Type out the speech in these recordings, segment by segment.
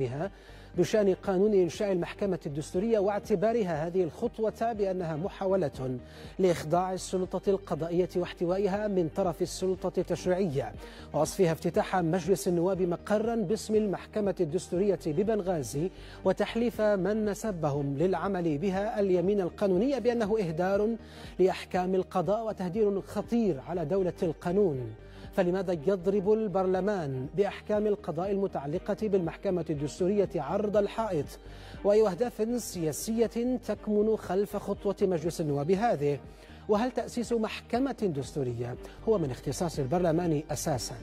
بها بشان قانون إنشاء المحكمة الدستورية واعتبارها هذه الخطوة بأنها محاولة لإخضاع السلطة القضائية واحتوائها من طرف السلطة التشريعية ووصفها افتتاح مجلس النواب مقرا باسم المحكمة الدستورية ببنغازي وتحليف من نسبهم للعمل بها اليمين القانونية بأنه إهدار لأحكام القضاء وتهدير خطير على دولة القانون فلماذا يضرب البرلمان بأحكام القضاء المتعلقة بالمحكمة الدستورية عرض الحائط وأي أهداف سياسية تكمن خلف خطوة مجلس النواب هذه وهل تأسيس محكمة دستورية هو من اختصاص البرلمان أساسا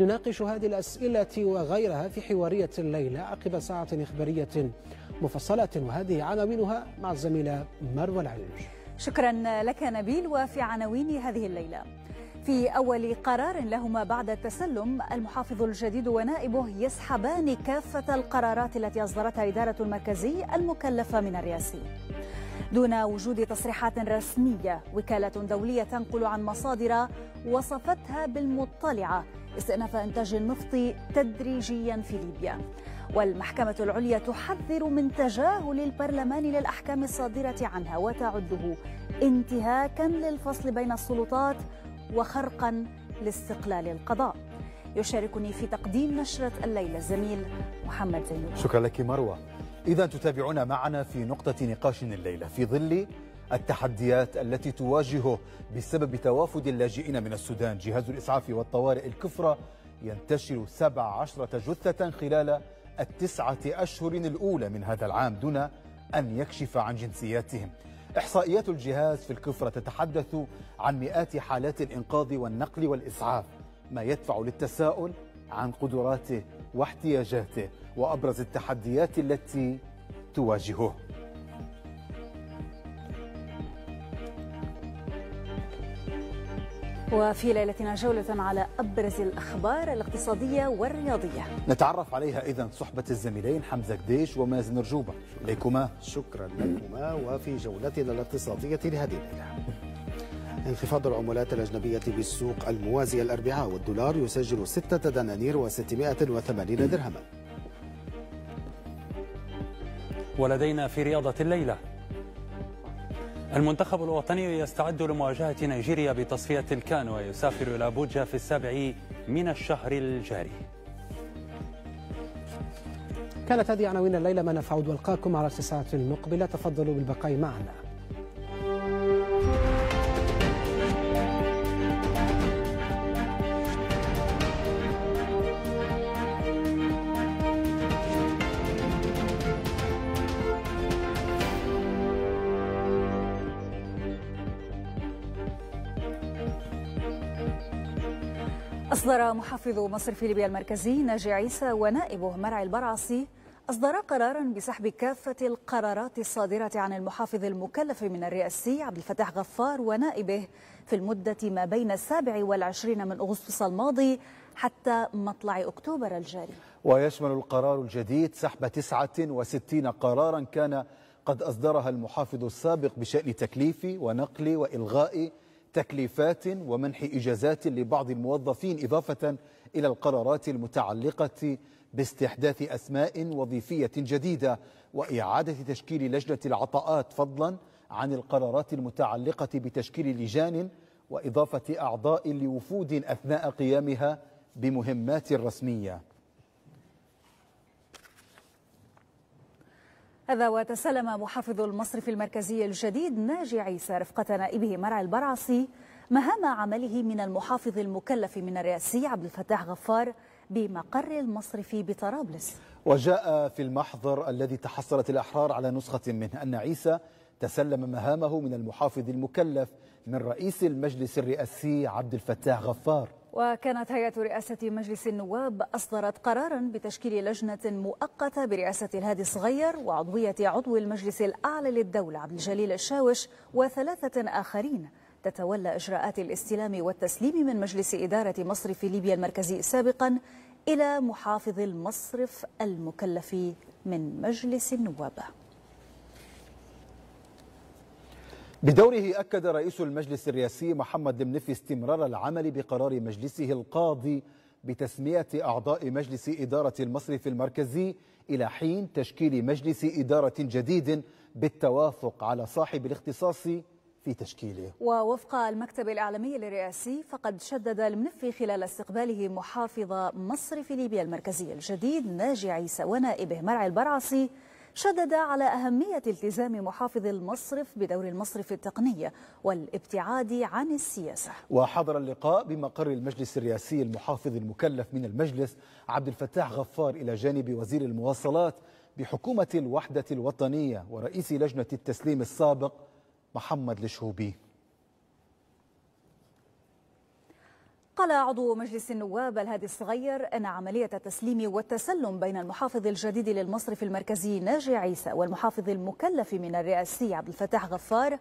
نناقش هذه الأسئلة وغيرها في حوارية الليلة عقب ساعة إخبارية مفصلة وهذه عناوينها مع الزميلة مروى العلم شكرا لك نبيل وفي عناوين هذه الليلة في أول قرار لهما بعد التسلم المحافظ الجديد ونائبه يسحبان كافة القرارات التي أصدرتها إدارة المركزي المكلفة من الرئاسي دون وجود تصريحات رسمية وكالة دولية تنقل عن مصادر وصفتها بالمطلعة استئناف إنتاج النفط تدريجيا في ليبيا والمحكمة العليا تحذر من تجاهل البرلمان للأحكام الصادرة عنها وتعده انتهاكا للفصل بين السلطات وخرقا لاستقلال القضاء يشاركني في تقديم نشرة الليلة الزميل محمد زينب شكرا لك مروة إذا تتابعون معنا في نقطة نقاش الليلة في ظل التحديات التي تواجهه بسبب توافد اللاجئين من السودان جهاز الإسعاف والطوارئ الكفرة ينتشر 17 جثة خلال التسعة أشهر الأولى من هذا العام دون أن يكشف عن جنسياتهم إحصائيات الجهاز في الكفرة تتحدث عن مئات حالات الإنقاذ والنقل والإسعاف ما يدفع للتساؤل عن قدراته واحتياجاته وأبرز التحديات التي تواجهه وفي ليلتنا جولة على أبرز الأخبار الاقتصادية والرياضية نتعرف عليها إذا صحبة الزميلين حمزة قديش ومازن رجوبة إليكما شكرا لكما وفي جولتنا الاقتصادية لهذه الليلة انخفاض العملات الأجنبية بالسوق الموازية الأربعاء والدولار يسجل 6 دنانير و680 درهما ولدينا في رياضة الليلة المنتخب الوطني يستعد لمواجهة نيجيريا بتصفية الكان ويسافر إلى بوجا في السابع من الشهر الجاري كانت هذه عناوين الليلة ما نفعود والقاكم على الساعة المقبلة تفضلوا بالبقاء معنا أصدر محافظ مصرف ليبيا المركزي ناجي عيسى ونائبه مرعي البرعصي أصدرا قرارا بسحب كافة القرارات الصادرة عن المحافظ المكلف من الرئاسي عبد الفتاح غفار ونائبه في المدة ما بين السابع والعشرين من أغسطس الماضي حتى مطلع أكتوبر الجاري ويشمل القرار الجديد سحب 69 قرارا كان قد أصدرها المحافظ السابق بشأن تكليف ونقل وإلغاء تكليفات ومنح إجازات لبعض الموظفين إضافة إلى القرارات المتعلقة باستحداث أسماء وظيفية جديدة وإعادة تشكيل لجنة العطاءات فضلا عن القرارات المتعلقة بتشكيل لجان وإضافة أعضاء لوفود أثناء قيامها بمهمات رسمية هذا وتسلم محافظ المصرف المركزي الجديد ناجي عيسى رفقة نائبه مرعي البرعصي مهام عمله من المحافظ المكلف من الرئاسي عبد الفتاح غفار بمقر المصرف بطرابلس وجاء في المحضر الذي تحصلت الأحرار على نسخة منه أن عيسى تسلم مهامه من المحافظ المكلف من رئيس المجلس الرئاسي عبد الفتاح غفار وكانت هيئة رئاسة مجلس النواب أصدرت قرارا بتشكيل لجنة مؤقتة برئاسة الهادي الصغير وعضوية عضو المجلس الأعلى للدولة عبد الجليل الشاوش وثلاثة آخرين تتولى إجراءات الاستلام والتسليم من مجلس إدارة مصرف ليبيا المركزي سابقا إلى محافظ المصرف المكلف من مجلس النواب بدوره أكد رئيس المجلس الرئاسي محمد المنفي استمرار العمل بقرار مجلسه القاضي بتسمية أعضاء مجلس إدارة المصرف المركزي إلى حين تشكيل مجلس إدارة جديد بالتوافق على صاحب الاختصاص في تشكيله ووفق المكتب الإعلامي الرئاسي فقد شدد المنفي خلال استقباله محافظ مصرف ليبيا المركزي الجديد ناجي عيسى ونائبه مرعي البرعصي شدد على أهمية التزام محافظ المصرف بدور المصرف التقني والابتعاد عن السياسة وحضر اللقاء بمقر المجلس الرئاسي المحافظ المكلف من المجلس عبد الفتاح غفار إلى جانب وزير المواصلات بحكومة الوحدة الوطنية ورئيس لجنة التسليم السابق محمد الشهوبي قال عضو مجلس النواب الهادي الصغير أن عملية التسليم والتسلم بين المحافظ الجديد للمصرف المركزي ناجي عيسى والمحافظ المكلف من الرئاسي عبد الفتاح غفار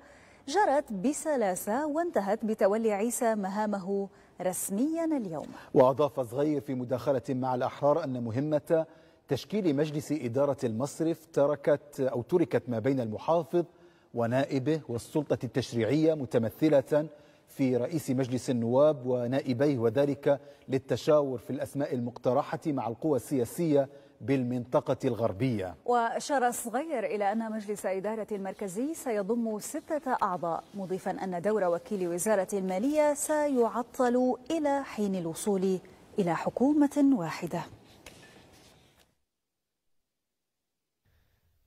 جرت بسلاسة وانتهت بتولي عيسى مهامه رسميا اليوم وأضاف صغير في مداخلة مع الأحرار أن مهمة تشكيل مجلس إدارة المصرف تركت أو تركت ما بين المحافظ ونائبه والسلطة التشريعية متمثلة في رئيس مجلس النواب ونائبيه وذلك للتشاور في الأسماء المقترحة مع القوى السياسية بالمنطقة الغربية وأشار الصغير إلى أن مجلس إدارة المركزي سيضم ستة أعضاء مضيفا أن دور وكيل وزارة المالية سيعطل إلى حين الوصول إلى حكومة واحدة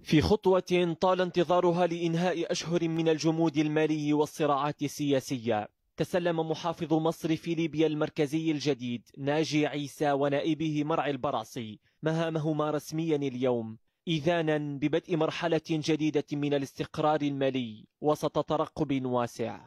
في خطوة طال انتظارها لإنهاء أشهر من الجمود المالي والصراعات السياسية تسلم محافظ مصر في ليبيا المركزي الجديد ناجي عيسى ونائبه مرعي البراصي مهامهما رسميا اليوم إذانا ببدء مرحلة جديدة من الاستقرار المالي وسط ترقب واسع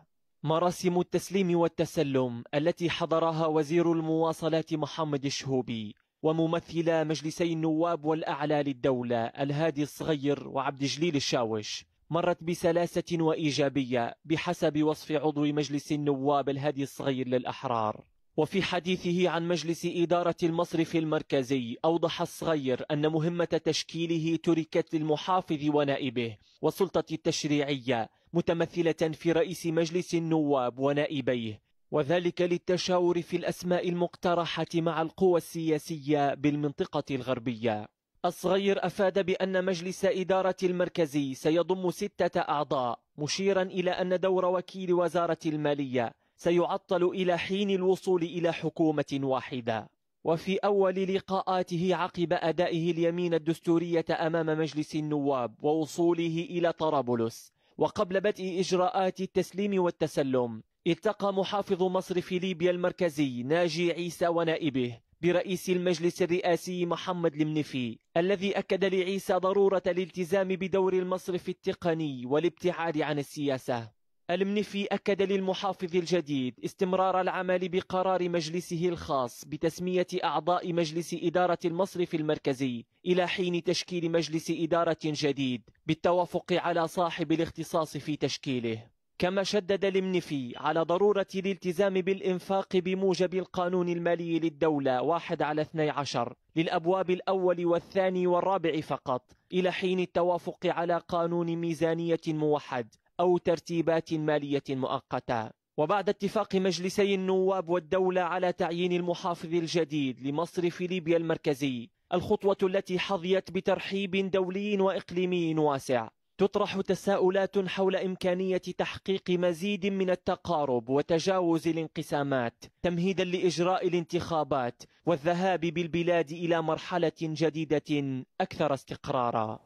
مراسم التسليم والتسلم التي حضرها وزير المواصلات محمد الشهوبي وممثلا مجلسي النواب والأعلى للدولة الهادي الصغير وعبد جليل الشاوش مرت بسلاسة وإيجابية بحسب وصف عضو مجلس النواب الهادي الصغير للأحرار وفي حديثه عن مجلس إدارة المصرف المركزي أوضح الصغير أن مهمة تشكيله تركت للمحافظ ونائبه والسلطة التشريعية متمثلة في رئيس مجلس النواب ونائبيه وذلك للتشاور في الأسماء المقترحة مع القوى السياسية بالمنطقة الغربية الصغير أفاد بأن مجلس إدارة المركزي سيضم ستة أعضاء مشيرا إلى أن دور وكيل وزارة المالية سيعطل إلى حين الوصول إلى حكومة واحدة وفي أول لقاءاته عقب أدائه اليمين الدستورية أمام مجلس النواب ووصوله إلى طرابلس وقبل بدء إجراءات التسليم والتسلم التقى محافظ مصرف ليبيا المركزي ناجي عيسى ونائبه برئيس المجلس الرئاسي محمد المنفي الذي أكد لعيسى ضرورة الالتزام بدور المصرف التقني والابتعاد عن السياسة المنفي أكد للمحافظ الجديد استمرار العمل بقرار مجلسه الخاص بتسمية أعضاء مجلس إدارة المصرف المركزي إلى حين تشكيل مجلس إدارة جديد بالتوافق على صاحب الاختصاص في تشكيله كما شدد المنفي على ضرورة الالتزام بالإنفاق بموجب القانون المالي للدولة واحد على 12 للأبواب الأول والثاني والرابع فقط إلى حين التوافق على قانون ميزانية موحد أو ترتيبات مالية مؤقتة وبعد اتفاق مجلسي النواب والدولة على تعيين المحافظ الجديد لمصرف ليبيا المركزي الخطوة التي حظيت بترحيب دولي وإقليمي واسع تطرح تساؤلات حول إمكانية تحقيق مزيد من التقارب وتجاوز الانقسامات تمهيدا لإجراء الانتخابات والذهاب بالبلاد إلى مرحلة جديدة أكثر استقرارا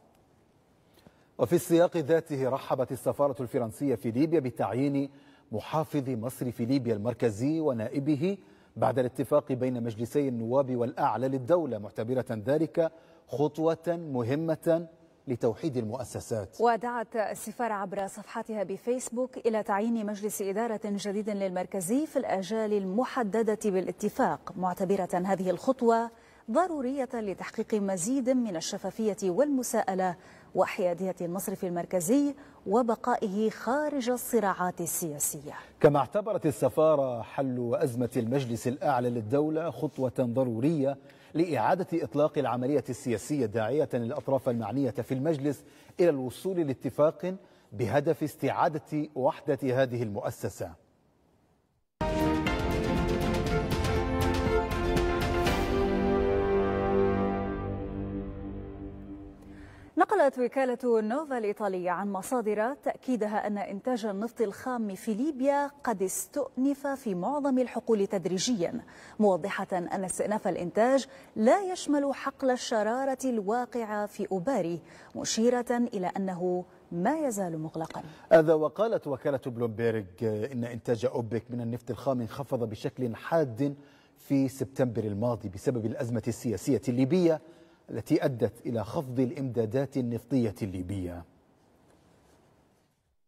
وفي السياق ذاته رحبت السفارة الفرنسية في ليبيا بتعيين محافظ مصر في ليبيا المركزي ونائبه بعد الاتفاق بين مجلسي النواب والأعلى للدولة معتبرة ذلك خطوة مهمة لتوحيد المؤسسات ودعت السفارة عبر صفحتها بفيسبوك إلى تعيين مجلس إدارة جديد للمركزي في الآجال المحددة بالاتفاق معتبرة هذه الخطوة ضرورية لتحقيق مزيد من الشفافية والمساءلة وحيادية المصرف المركزي وبقائه خارج الصراعات السياسية كما اعتبرت السفارة حل أزمة المجلس الأعلى للدولة خطوة ضرورية لإعادة إطلاق العملية السياسية داعية الأطراف المعنية في المجلس إلى الوصول لاتفاق بهدف استعادة وحدة هذه المؤسسة نقلت وكالة نوفا الإيطالية عن مصادر تأكيدها أن إنتاج النفط الخام في ليبيا قد استؤنف في معظم الحقول تدريجيا موضحة أن استئناف الإنتاج لا يشمل حقل الشرارة الواقعة في أوباري مشيرة إلى أنه ما يزال مغلقا هذا وقالت وكالة بلومبيرغ إن إنتاج أوبك من النفط الخام انخفض بشكل حاد في سبتمبر الماضي بسبب الأزمة السياسية الليبية التي أدت إلى خفض الإمدادات النفطية الليبية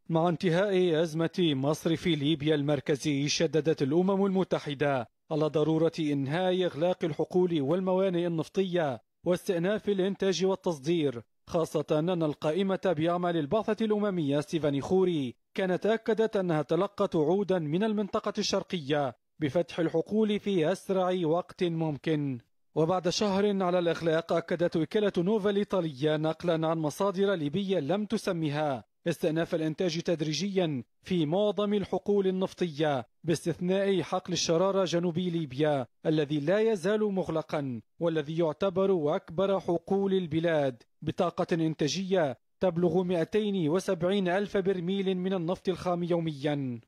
مع انتهاء أزمة مصرف ليبيا المركزي شددت الأمم المتحدة على ضرورة إنهاء إغلاق الحقول والموانئ النفطية واستئناف الإنتاج والتصدير خاصة أن القائمة بعمل البعثة الأممية ستيفاني خوري كانت أكدت أنها تلقت وعودا من المنطقة الشرقية بفتح الحقول في أسرع وقت ممكن وبعد شهر على الإغلاق أكدت وكالة نوفا الإيطالية نقلا عن مصادر ليبية لم تسمها استئناف الإنتاج تدريجيا في معظم الحقول النفطية باستثناء حقل الشرارة جنوبي ليبيا الذي لا يزال مغلقا والذي يعتبر أكبر حقول البلاد بطاقة إنتاجية تبلغ 270 ألف برميل من النفط الخام يوميا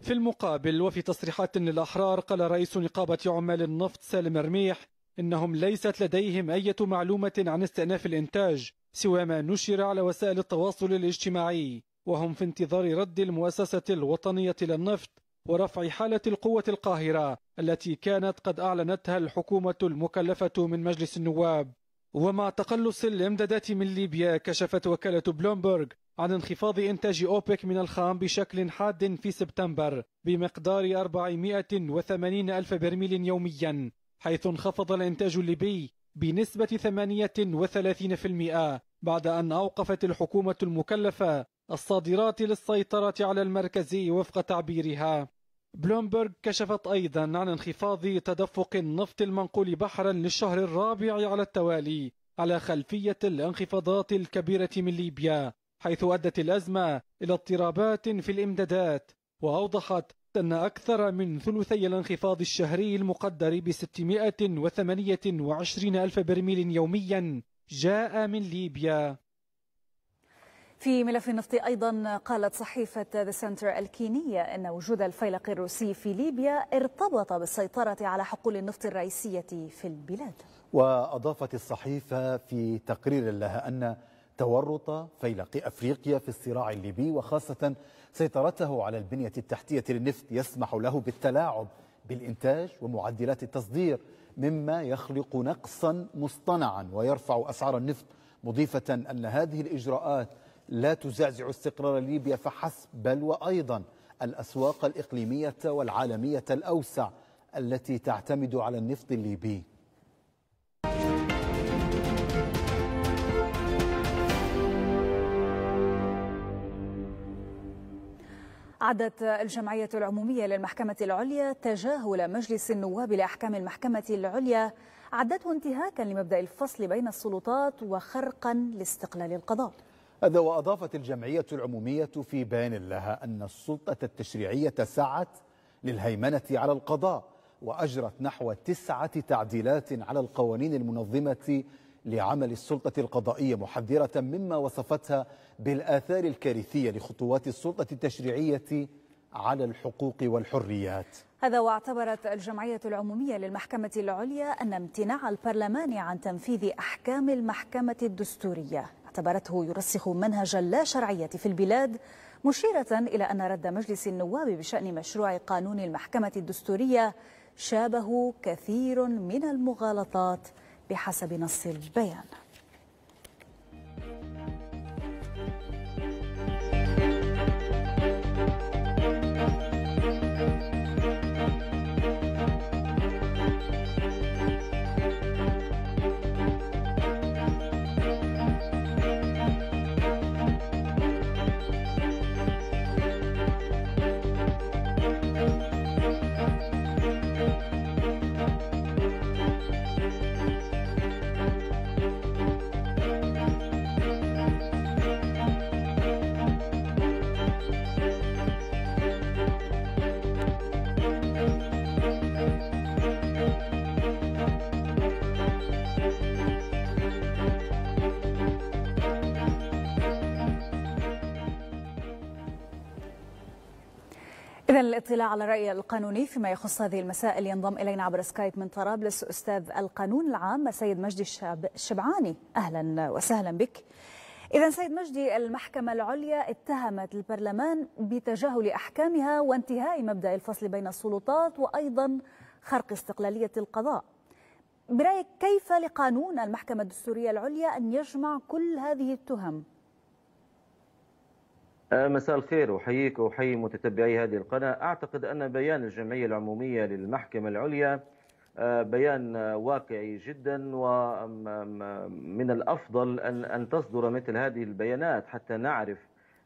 في المقابل وفي تصريحات للأحرار قال رئيس نقابة عمال النفط سالم رميح إنهم ليست لديهم أي معلومة عن استئناف الإنتاج سوى ما نشر على وسائل التواصل الاجتماعي وهم في انتظار رد المؤسسة الوطنية للنفط ورفع حالة القوة القاهرة التي كانت قد أعلنتها الحكومة المكلفة من مجلس النواب ومع تقلص الإمدادات من ليبيا كشفت وكالة بلومبرغ عن انخفاض إنتاج أوبك من الخام بشكل حاد في سبتمبر بمقدار 480 ألف برميل يوميا حيث انخفض الإنتاج الليبي بنسبة 38% بعد أن أوقفت الحكومة المكلفة الصادرات للسيطرة على المركز وفق تعبيرها بلومبرغ كشفت أيضا عن انخفاض تدفق النفط المنقول بحرا للشهر الرابع على التوالي على خلفية الانخفاضات الكبيرة من ليبيا حيث أدت الأزمة إلى اضطرابات في الإمدادات وأوضحت أن أكثر من ثلثي الانخفاض الشهري المقدر ب 628 ألف برميل يوميا جاء من ليبيا في ملف النفط أيضا قالت صحيفة ذا سنتر الكينية أن وجود الفيلق الروسي في ليبيا ارتبط بالسيطرة على حقول النفط الرئيسية في البلاد وأضافت الصحيفة في تقرير لها أن تورط فيلق أفريقيا في الصراع الليبي وخاصة سيطرته على البنية التحتية للنفط يسمح له بالتلاعب بالإنتاج ومعدلات التصدير مما يخلق نقصا مصطنعا ويرفع أسعار النفط مضيفة أن هذه الإجراءات لا تزعزع استقرار ليبيا فحسب بل وأيضا الأسواق الإقليمية والعالمية الأوسع التي تعتمد على النفط الليبي أعدت الجمعية العمومية للمحكمة العليا تجاهل مجلس النواب لأحكام المحكمة العليا عدته انتهاكا لمبدأ الفصل بين السلطات وخرقا لاستقلال القضاء هذا وأضافت الجمعية العمومية في بيان لها أن السلطة التشريعية سعت للهيمنة على القضاء وأجرت نحو تسعة تعديلات على القوانين المنظمة لعمل السلطة القضائية محذرة مما وصفتها بالآثار الكارثية لخطوات السلطة التشريعية على الحقوق والحريات هذا واعتبرت الجمعية العمومية للمحكمة العليا أن امتناع البرلمان عن تنفيذ أحكام المحكمة الدستورية اعتبرته يرسخ منهج لا شرعية في البلاد مشيرة إلى أن رد مجلس النواب بشأن مشروع قانون المحكمة الدستورية شابه كثير من المغالطات بحسب نص البيان إذا على الرأي القانوني فيما يخص هذه المسائل ينضم إلينا عبر سكايب من طرابلس أستاذ القانون العام سيد مجدي الشبعاني أهلا وسهلا بك إذا سيد مجدي المحكمة العليا اتهمت البرلمان بتجاهل أحكامها وانتهاء مبدأ الفصل بين السلطات وأيضا خرق استقلالية القضاء برأيك كيف لقانون المحكمة الدستورية العليا أن يجمع كل هذه التهم؟ آه، مساء الخير أحييك وأحيي متتبعي هذه القناة أعتقد أن بيان الجمعية العمومية للمحكمة العليا آه، بيان واقعي جدا ومن الأفضل أن تصدر مثل هذه البيانات حتى نعرف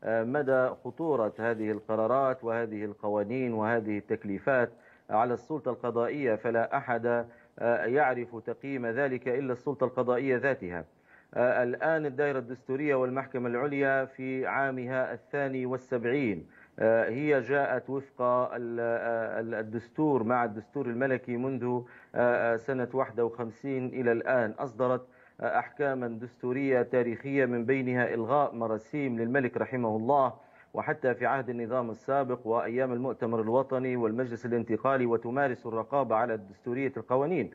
آه، مدى خطورة هذه القرارات وهذه القوانين وهذه التكليفات على السلطة القضائية فلا أحد يعرف تقييم ذلك إلا السلطة القضائية ذاتها آه، الآن الدائرة الدستورية والمحكمة العليا في عامها الثاني والسبعين آه، هي جاءت وفق آه، الدستور مع الدستور الملكي منذ سنة 51 إلى الآن أصدرت أحكاما دستورية تاريخية من بينها إلغاء مراسيم للملك رحمه الله وحتى في عهد النظام السابق وأيام المؤتمر الوطني والمجلس الانتقالي وتمارس الرقابة على الدستورية القوانين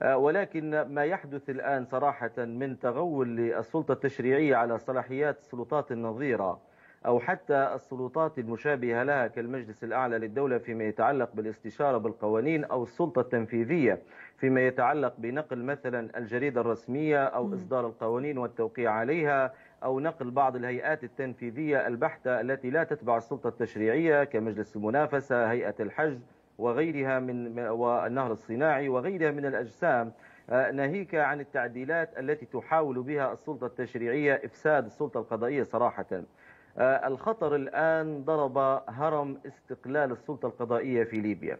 آه، ولكن ما يحدث الآن صراحة من تغول للسلطة التشريعية على صلاحيات السلطات النظيرة أو حتى السلطات المشابهة لها كالمجلس الأعلى للدولة فيما يتعلق بالاستشارة بالقوانين أو السلطة التنفيذية فيما يتعلق بنقل مثلا الجريدة الرسمية أو إصدار القوانين والتوقيع عليها أو نقل بعض الهيئات التنفيذية البحتة التي لا تتبع السلطة التشريعية كمجلس المنافسة هيئة الحجز وغيرها من والنهر الصناعي وغيرها من الأجسام آه، ناهيك عن التعديلات التي تحاول بها السلطة التشريعية إفساد السلطة القضائية صراحة آه، الخطر الآن ضرب هرم استقلال السلطة القضائية في ليبيا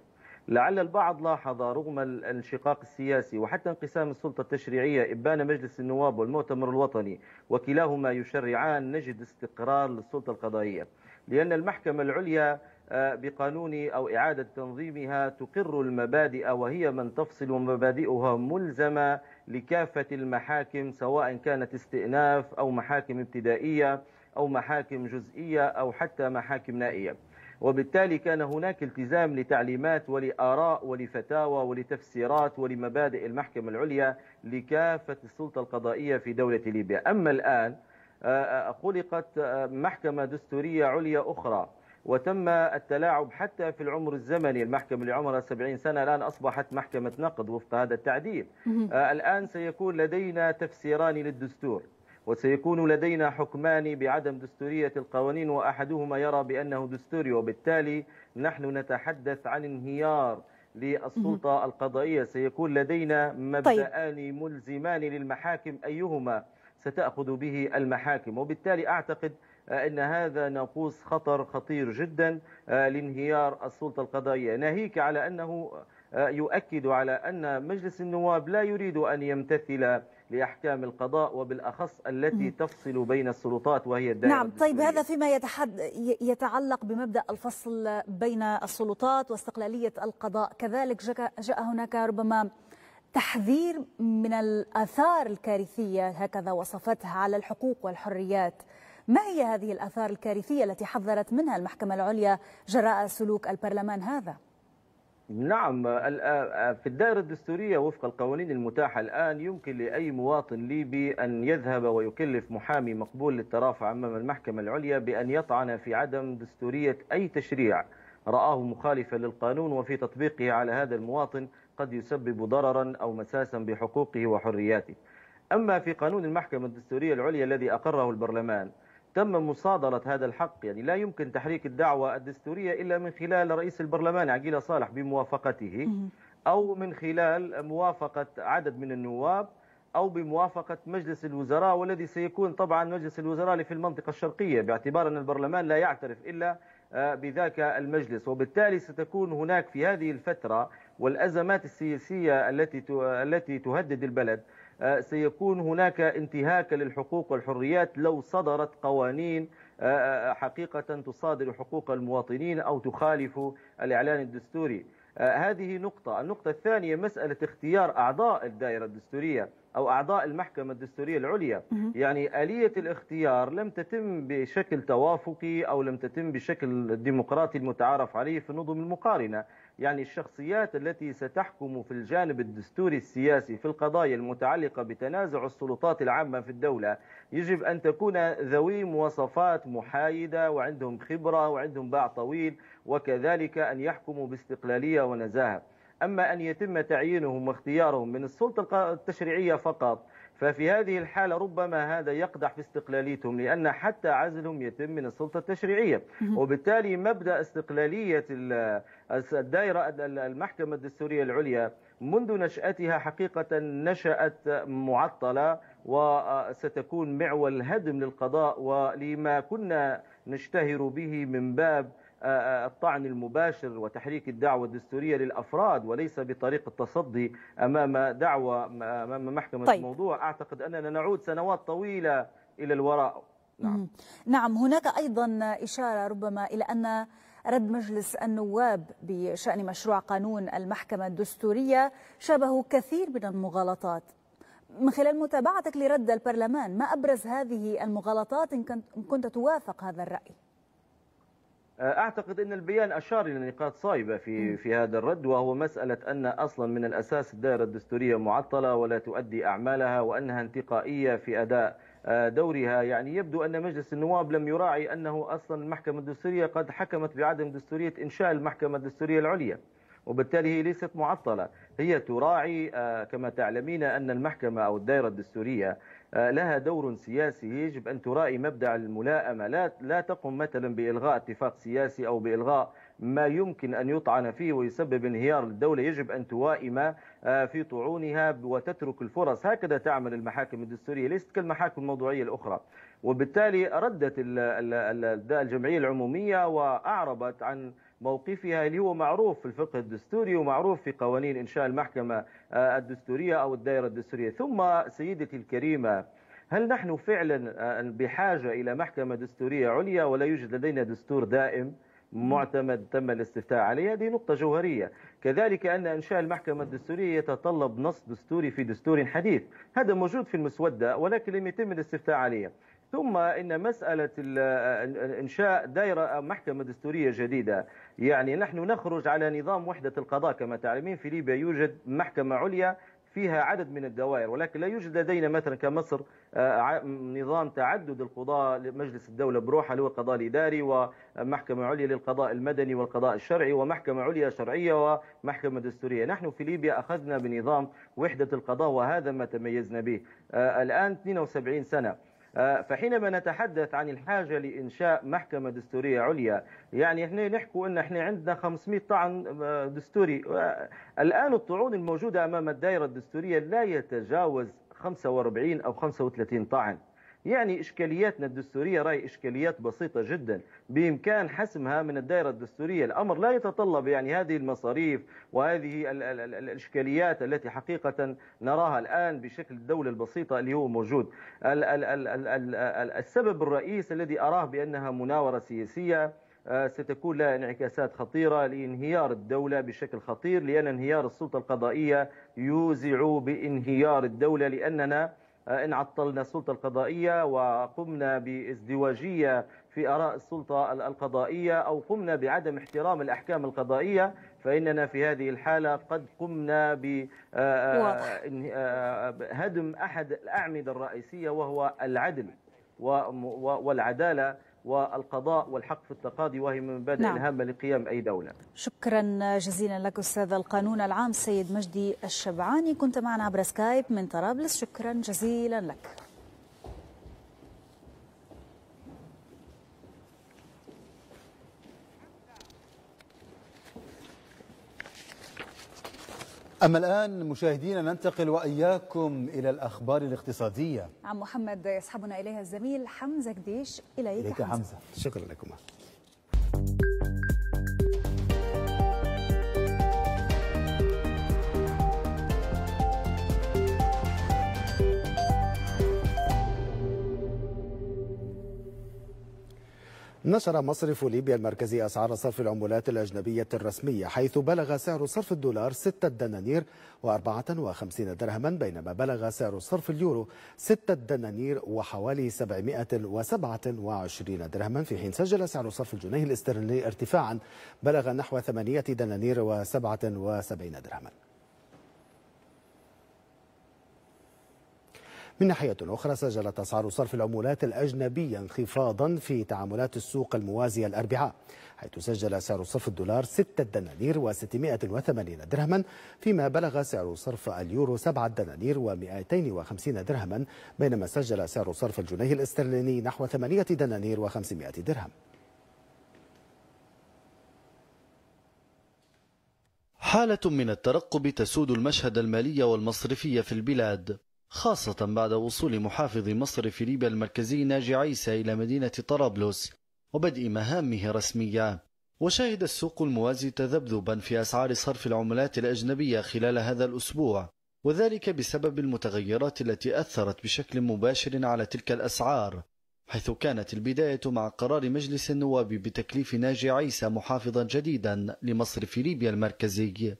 لعل البعض لاحظ رغم الانشقاق السياسي وحتى انقسام السلطة التشريعية إبان مجلس النواب والمؤتمر الوطني وكلاهما يشرعان نجد استقرار للسلطة القضائية لأن المحكمة العليا بقانون أو إعادة تنظيمها تقر المبادئ وهي من تفصل ومبادئها ملزمة لكافة المحاكم سواء كانت استئناف أو محاكم ابتدائية أو محاكم جزئية أو حتى محاكم نائية وبالتالي كان هناك التزام لتعليمات ولآراء ولفتاوى ولتفسيرات ولمبادئ المحكمة العليا لكافة السلطة القضائية في دولة ليبيا أما الآن آه، آه، خلقت آه، محكمة دستورية عليا أخرى وتم التلاعب حتى في العمر الزمني المحكمة اللي عمرها 70 سنة الآن أصبحت محكمة نقد وفق هذا التعديل آه، الآن سيكون لدينا تفسيران للدستور وسيكون لدينا حكمان بعدم دستورية القوانين وأحدهما يرى بأنه دستوري وبالتالي نحن نتحدث عن انهيار للسلطة القضائية سيكون لدينا مبدأان طيب. ملزمان للمحاكم أيهما ستأخذ به المحاكم وبالتالي أعتقد أن هذا ناقوس خطر خطير جدا آه، لانهيار السلطة القضائية ناهيك على أنه آه، يؤكد على أن مجلس النواب لا يريد أن يمتثل لأحكام القضاء وبالأخص التي تفصل بين السلطات وهي الدائرة نعم طيب هذا فيما يتحد يتعلق بمبدأ الفصل بين السلطات واستقلالية القضاء كذلك جاء هناك ربما تحذير من الآثار الكارثية هكذا وصفتها على الحقوق والحريات ما هي هذه الآثار الكارثية التي حذرت منها المحكمة العليا جراء سلوك البرلمان هذا؟ نعم في الدائرة الدستورية وفق القوانين المتاحة الآن يمكن لأي مواطن ليبي أن يذهب ويكلف محامي مقبول للترافع أمام المحكمة العليا بأن يطعن في عدم دستورية أي تشريع رآه مخالفا للقانون وفي تطبيقه على هذا المواطن قد يسبب ضررا أو مساسا بحقوقه وحرياته أما في قانون المحكمة الدستورية العليا الذي أقره البرلمان تم مصادرة هذا الحق يعني لا يمكن تحريك الدعوة الدستورية إلا من خلال رئيس البرلمان عقيلة صالح بموافقته أو من خلال موافقة عدد من النواب أو بموافقة مجلس الوزراء والذي سيكون طبعا مجلس الوزراء في المنطقة الشرقية باعتبار أن البرلمان لا يعترف إلا آه، بذاك المجلس وبالتالي ستكون هناك في هذه الفترة والأزمات السياسية التي التي تهدد البلد آه، سيكون هناك انتهاك للحقوق والحريات لو صدرت قوانين آه، آه، حقيقة تصادر حقوق المواطنين أو تخالف الإعلان الدستوري هذه نقطة النقطة الثانية مسألة اختيار أعضاء الدائرة الدستورية أو أعضاء المحكمة الدستورية العليا يعني آلية الاختيار لم تتم بشكل توافقي أو لم تتم بشكل ديمقراطي المتعارف عليه في النظم المقارنة يعني الشخصيات التي ستحكم في الجانب الدستوري السياسي في القضايا المتعلقة بتنازع السلطات العامة في الدولة يجب أن تكون ذوي مواصفات محايدة وعندهم خبرة وعندهم باع طويل وكذلك أن يحكموا باستقلالية ونزاهة أما أن يتم تعيينهم واختيارهم من السلطة التشريعية فقط ففي هذه الحالة ربما هذا يقدح في استقلاليتهم لأن حتى عزلهم يتم من السلطة التشريعية وبالتالي مبدأ استقلالية الدائرة المحكمة الدستورية العليا منذ نشأتها حقيقة نشأت معطلة وستكون معول هدم للقضاء ولما كنا نشتهر به من باب آه، آه، الطعن المباشر وتحريك الدعوة الدستورية للأفراد وليس بطريق التصدي أمام دعوة أمام محكمة طيب. الموضوع أعتقد أننا نعود سنوات طويلة إلى الوراء نعم, نعم هناك أيضا إشارة ربما إلى أن رد مجلس النواب بشأن مشروع قانون المحكمة الدستورية شابه كثير من المغالطات من خلال متابعتك لرد البرلمان ما أبرز هذه المغالطات إن كنت توافق هذا الرأي؟ آه، اعتقد ان البيان اشار الى نقاط صائبة في في هذا الرد وهو مساله ان اصلا من الاساس الدائره الدستوريه معطله ولا تؤدي اعمالها وانها انتقائيه في اداء آه، دورها يعني يبدو أن مجلس النواب لم يراعي أنه أصلا المحكمة الدستورية قد حكمت بعدم دستورية إنشاء المحكمة الدستورية العليا وبالتالي هي ليست معطلة هي تراعي آه، كما تعلمين أن المحكمة أو الدائرة الدستورية آه، لها دور سياسي يجب أن تراعي مبدأ الملائمة لا تقم مثلا بإلغاء اتفاق سياسي أو بإلغاء ما يمكن أن يطعن فيه ويسبب انهيار للدولة يجب أن توائم آه، في طعونها وتترك الفرص هكذا تعمل المحاكم الدستورية ليست كالمحاكم الموضوعية الأخرى وبالتالي ردت الجمعية العمومية وأعربت عن موقفها اللي هو معروف في الفقه الدستوري ومعروف في قوانين إنشاء المحكمة آه، الدستورية أو الدائرة الدستورية ثم سيدتي الكريمة هل نحن فعلا آه، بحاجة إلى محكمة دستورية عليا ولا يوجد لدينا دستور دائم؟ معتمد تم الاستفتاء عليه هذه نقطة جوهرية كذلك أن إنشاء المحكمة الدستورية يتطلب نص دستوري في دستور حديث هذا موجود في المسودة ولكن لم يتم الاستفتاء عليه ثم إن مسألة إنشاء دائرة محكمة دستورية جديدة يعني نحن نخرج على نظام وحدة القضاء كما تعلمين في ليبيا يوجد محكمة عليا فيها عدد من الدوائر ولكن لا يوجد لدينا مثلا كمصر آه، نظام تعدد القضاء لمجلس الدولة بروحه اللي هو القضاء الإداري ومحكمة عليا للقضاء المدني والقضاء الشرعي ومحكمة عليا شرعية ومحكمة دستورية نحن في ليبيا أخذنا بنظام وحدة القضاء وهذا ما تميزنا به آه، الآن 72 سنة آه، فحينما نتحدث عن الحاجة لإنشاء محكمة دستورية عليا يعني احنا نحكوا ان احنا عندنا 500 طعن آه، دستوري الآن الطعون الموجودة أمام الدائرة الدستورية لا يتجاوز 45 أو 35 طعن يعني إشكالياتنا الدستورية راي إشكاليات بسيطة جدا بإمكان حسمها من الدائرة الدستورية الأمر لا يتطلب يعني هذه المصاريف وهذه الإشكاليات التي حقيقة نراها الآن بشكل الدولة البسيطة اللي هو موجود السبب الرئيس الذي أراه بأنها مناورة سياسية آه، ستكون لها انعكاسات خطيرة لانهيار الدولة بشكل خطير لأن انهيار السلطة القضائية يوزع بانهيار الدولة لأننا آه، إن عطلنا السلطة القضائية وقمنا بازدواجية في آراء السلطة القضائية أو قمنا بعدم احترام الأحكام القضائية فإننا في هذه الحالة قد قمنا بهدم آه، آه، أحد الأعمدة الرئيسية وهو العدل والعدالة والقضاء والحق في التقاضي وهي من مبادئ نعم. الهامة لقيام أي دولة شكرا جزيلا لك أستاذ القانون العام سيد مجدي الشبعاني كنت معنا عبر سكايب من طرابلس شكرا جزيلا لك أما الآن مشاهدينا ننتقل وإياكم إلى الأخبار الاقتصادية عم محمد يسحبنا إليها الزميل حمزة كديش إليك, إليك حمزة. حمزة شكرا لكم نشر مصرف ليبيا المركزي أسعار صرف العملات الأجنبية الرسمية حيث بلغ سعر صرف الدولار 6 دنانير و54 درهما بينما بلغ سعر صرف اليورو 6 دنانير وحوالي 727 درهما في حين سجل سعر صرف الجنيه الاسترليني ارتفاعا بلغ نحو 8 دنانير و77 درهما من ناحية أخرى سجلت أسعار صرف العمولات الأجنبية انخفاضا في تعاملات السوق الموازية الأربعاء حيث سجل سعر صرف الدولار 6 دنانير و680 درهما فيما بلغ سعر صرف اليورو 7 دنانير و250 درهما بينما سجل سعر صرف الجنيه الاسترليني نحو 8 دنانير و500 درهم حالة من الترقب تسود المشهد المالي والمصرفي في البلاد خاصة بعد وصول محافظ مصر في ليبيا المركزي ناجي عيسى إلى مدينة طرابلس وبدء مهامه رسميا وشهد السوق الموازي تذبذبا في أسعار صرف العملات الأجنبية خلال هذا الأسبوع وذلك بسبب المتغيرات التي أثرت بشكل مباشر على تلك الأسعار حيث كانت البداية مع قرار مجلس النواب بتكليف ناجي عيسى محافظا جديدا لمصر في ليبيا المركزي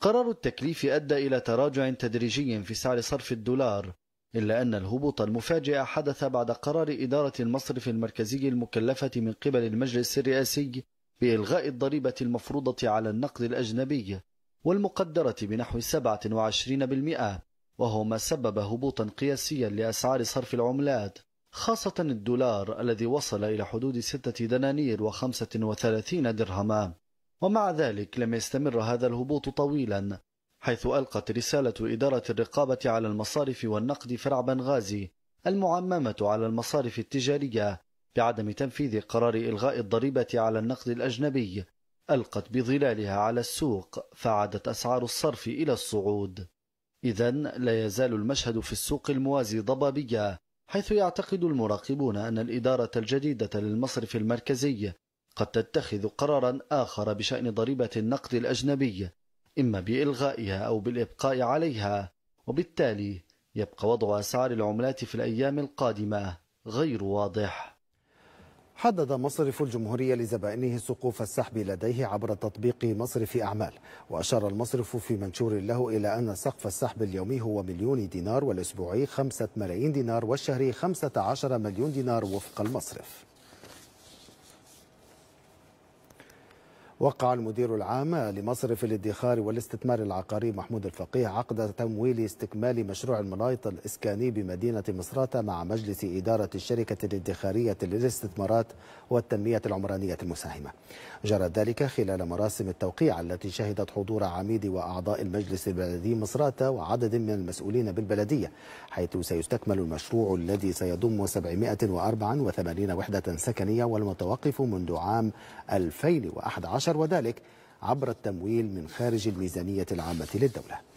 قرار التكليف أدى إلى تراجع تدريجي في سعر صرف الدولار إلا أن الهبوط المفاجئ حدث بعد قرار إدارة المصرف المركزي المكلفة من قبل المجلس الرئاسي بإلغاء الضريبة المفروضة على النقد الأجنبي والمقدرة بنحو 27% وهو ما سبب هبوطا قياسيا لأسعار صرف العملات خاصة الدولار الذي وصل إلى حدود 6 دنانير و35 درهما ومع ذلك لم يستمر هذا الهبوط طويلا حيث ألقت رسالة إدارة الرقابة على المصارف والنقد فرع بنغازي المعممة على المصارف التجارية بعدم تنفيذ قرار إلغاء الضريبة على النقد الأجنبي ألقت بظلالها على السوق فعادت أسعار الصرف إلى الصعود إذا لا يزال المشهد في السوق الموازي ضبابية حيث يعتقد المراقبون أن الإدارة الجديدة للمصرف المركزي قد تتخذ قرارا آخر بشأن ضريبة النقد الأجنبية إما بإلغائها أو بالإبقاء عليها وبالتالي يبقى وضع أسعار العملات في الأيام القادمة غير واضح حدد مصرف الجمهورية لزبائنه سقوف السحب لديه عبر تطبيق مصرف أعمال وأشار المصرف في منشور له إلى أن سقف السحب اليومي هو مليون دينار والأسبوعي خمسة ملايين دينار والشهري خمسة عشر مليون دينار وفق المصرف وقع المدير العام لمصرف الادخار والاستثمار العقاري محمود الفقيه عقد تمويل استكمال مشروع الملايط الإسكاني بمدينة مصراتة مع مجلس إدارة الشركة الادخارية للاستثمارات والتنمية العمرانية المساهمة جرى ذلك خلال مراسم التوقيع التي شهدت حضور عميد وأعضاء المجلس البلدي مصراتة وعدد من المسؤولين بالبلدية حيث سيستكمل المشروع الذي سيضم 784 وحدة سكنية والمتوقف منذ عام 2011 سروى ذلك عبر التمويل من خارج الميزانية العامة للدولة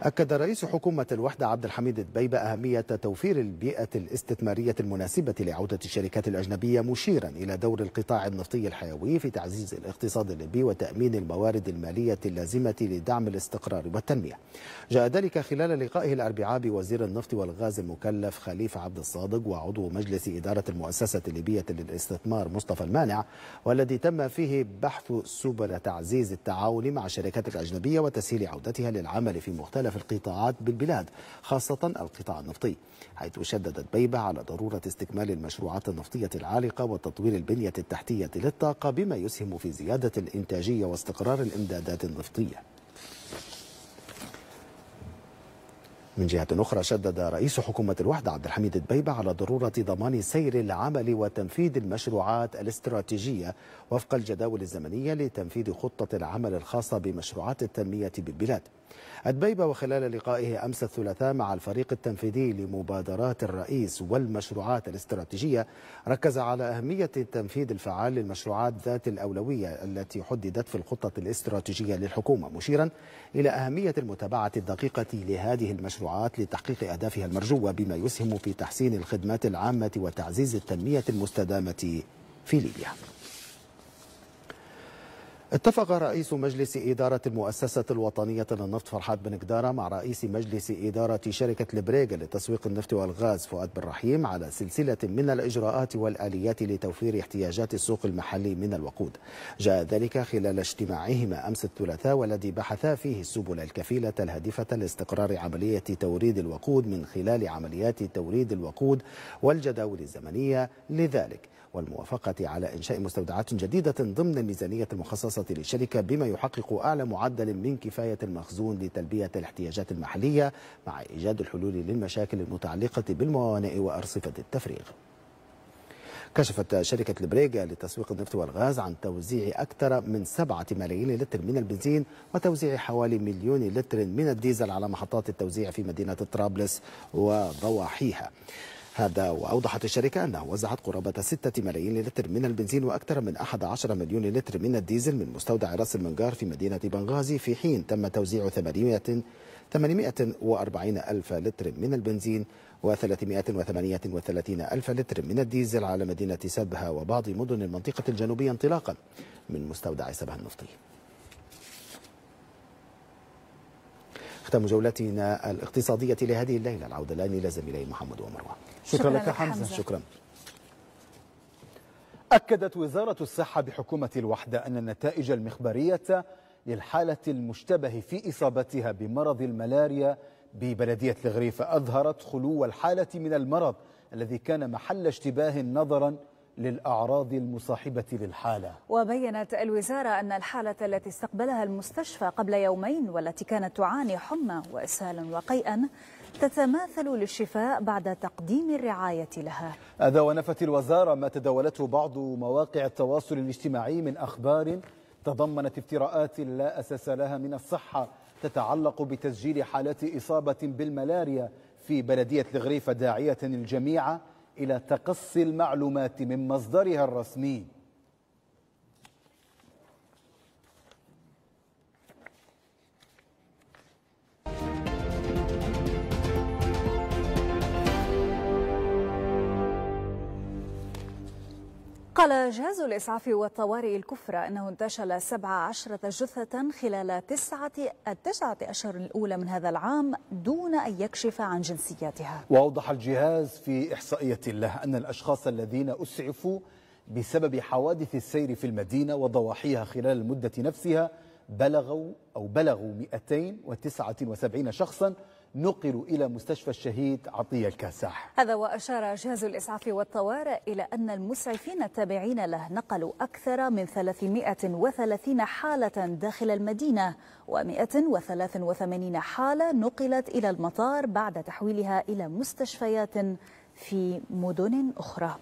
أكد رئيس حكومة الوحدة عبد الحميد الدبيبة أهمية توفير البيئة الاستثمارية المناسبة لعودة الشركات الأجنبية مشيرا إلى دور القطاع النفطي الحيوي في تعزيز الاقتصاد الليبي وتأمين الموارد المالية اللازمة لدعم الاستقرار والتنمية جاء ذلك خلال لقائه الأربعاء بوزير النفط والغاز المكلف خليفة عبد الصادق وعضو مجلس إدارة المؤسسة الليبية للاستثمار مصطفى المانع والذي تم فيه بحث سبل تعزيز التعاون مع الشركات الأجنبية وتسهيل عودتها للعمل في مختلف مختلف القطاعات بالبلاد خاصة القطاع النفطي حيث شددت بيبة على ضرورة استكمال المشروعات النفطية العالقة وتطوير البنية التحتية للطاقة بما يسهم في زيادة الإنتاجية واستقرار الإمدادات النفطية من جهة أخرى شدد رئيس حكومة الوحدة عبد الحميد البيبة على ضرورة ضمان سير العمل وتنفيذ المشروعات الاستراتيجية وفق الجداول الزمنية لتنفيذ خطة العمل الخاصة بمشروعات التنمية بالبلاد أدبيبة وخلال لقائه أمس الثلاثاء مع الفريق التنفيذي لمبادرات الرئيس والمشروعات الاستراتيجية ركز على أهمية التنفيذ الفعال للمشروعات ذات الأولوية التي حددت في الخطة الاستراتيجية للحكومة مشيرا إلى أهمية المتابعة الدقيقة لهذه المشروعات لتحقيق أهدافها المرجوة بما يسهم في تحسين الخدمات العامة وتعزيز التنمية المستدامة في ليبيا اتفق رئيس مجلس إدارة المؤسسة الوطنية للنفط فرحات بن قدارة مع رئيس مجلس إدارة شركة البريغ لتسويق النفط والغاز فؤاد بن رحيم على سلسلة من الإجراءات والآليات لتوفير احتياجات السوق المحلي من الوقود جاء ذلك خلال اجتماعهما أمس الثلاثاء والذي بحثا فيه السبل الكفيلة الهادفة لاستقرار عملية توريد الوقود من خلال عمليات توريد الوقود والجداول الزمنية لذلك والموافقة على إنشاء مستودعات جديدة ضمن الميزانية المخصصة للشركة بما يحقق أعلى معدل من كفاية المخزون لتلبية الاحتياجات المحلية مع إيجاد الحلول للمشاكل المتعلقة بالموانئ وأرصفة التفريغ كشفت شركة البريغا لتسويق النفط والغاز عن توزيع أكثر من سبعة ملايين لتر من البنزين وتوزيع حوالي مليون لتر من الديزل على محطات التوزيع في مدينة طرابلس وضواحيها هذا وأوضحت الشركة أنها وزعت قرابة 6 ملايين لتر من البنزين وأكثر من 11 مليون لتر من الديزل من مستودع راس المنجار في مدينة بنغازي في حين تم توزيع 800 840 ألف لتر من البنزين و338 ألف لتر من الديزل على مدينة سبها وبعض مدن المنطقة الجنوبية انطلاقا من مستودع سبها النفطي ختام جولتنا الاقتصادية لهذه الليلة العودة الآن إلى زميلي محمد ومروان شكرا, شكرا لك حمزة شكرا أكدت وزارة الصحة بحكومة الوحدة أن النتائج المخبرية للحالة المشتبه في إصابتها بمرض الملاريا ببلدية الغريفة أظهرت خلو الحالة من المرض الذي كان محل اشتباه نظراً للأعراض المصاحبة للحالة وبينت الوزارة أن الحالة التي استقبلها المستشفى قبل يومين والتي كانت تعاني حمى وإسهال وقيئا تتماثل للشفاء بعد تقديم الرعاية لها هذا ونفت الوزارة ما تداولته بعض مواقع التواصل الاجتماعي من أخبار تضمنت افتراءات لا أساس لها من الصحة تتعلق بتسجيل حالات إصابة بالملاريا في بلدية الغريفة داعية الجميع إلى تقصي المعلومات من مصدرها الرسمي قال جهاز الإسعاف والطوارئ الكفرة أنه انتشل 17 جثة خلال تسعة التسعة أشهر الأولى من هذا العام دون أن يكشف عن جنسياتها وأوضح الجهاز في إحصائية له أن الأشخاص الذين أسعفوا بسبب حوادث السير في المدينة وضواحيها خلال المدة نفسها بلغوا أو بلغوا 279 شخصاً نقلوا إلى مستشفى الشهيد عطية الكاساح هذا وأشار جهاز الإسعاف والطوارئ إلى أن المسعفين التابعين له نقلوا أكثر من 330 حالة داخل المدينة و183 حالة نقلت إلى المطار بعد تحويلها إلى مستشفيات في مدن أخرى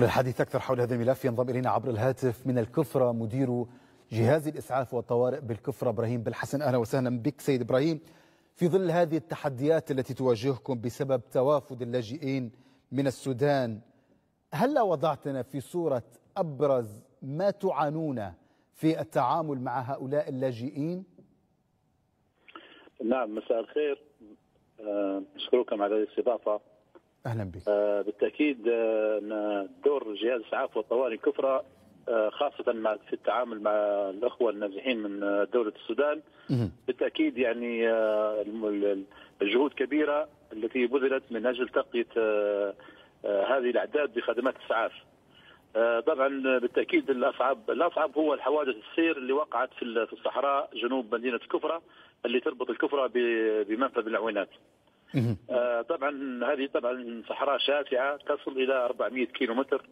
وللحديث أكثر حول هذا الملف ينضم إلينا عبر الهاتف من الكفرة مدير جهاز الإسعاف والطوارئ بالكفرة إبراهيم بالحسن أهلا وسهلا بك سيد إبراهيم في ظل هذه التحديات التي تواجهكم بسبب توافد اللاجئين من السودان هل وضعتنا في صورة أبرز ما تعانون في التعامل مع هؤلاء اللاجئين؟ نعم مساء الخير أشكركم آه، على الاستضافة اهلا بك آه، بالتاكيد آه، ان دور جهاز الاسعاف والطوارئ كفرة آه، خاصة مع في التعامل مع الأخوة النازحين من دولة السودان بالتأكيد يعني الجهود كبيرة التي بذلت من أجل تغطية هذه الأعداد بخدمات الإسعاف طبعا بالتاكيد الاصعب الاصعب هو الحوادث السير اللي وقعت في الصحراء جنوب مدينه الكفره اللي تربط الكفره بمنفذ العوينات. آه، طبعا هذه طبعا صحراء شاسعه تصل الى 400 كيلو متر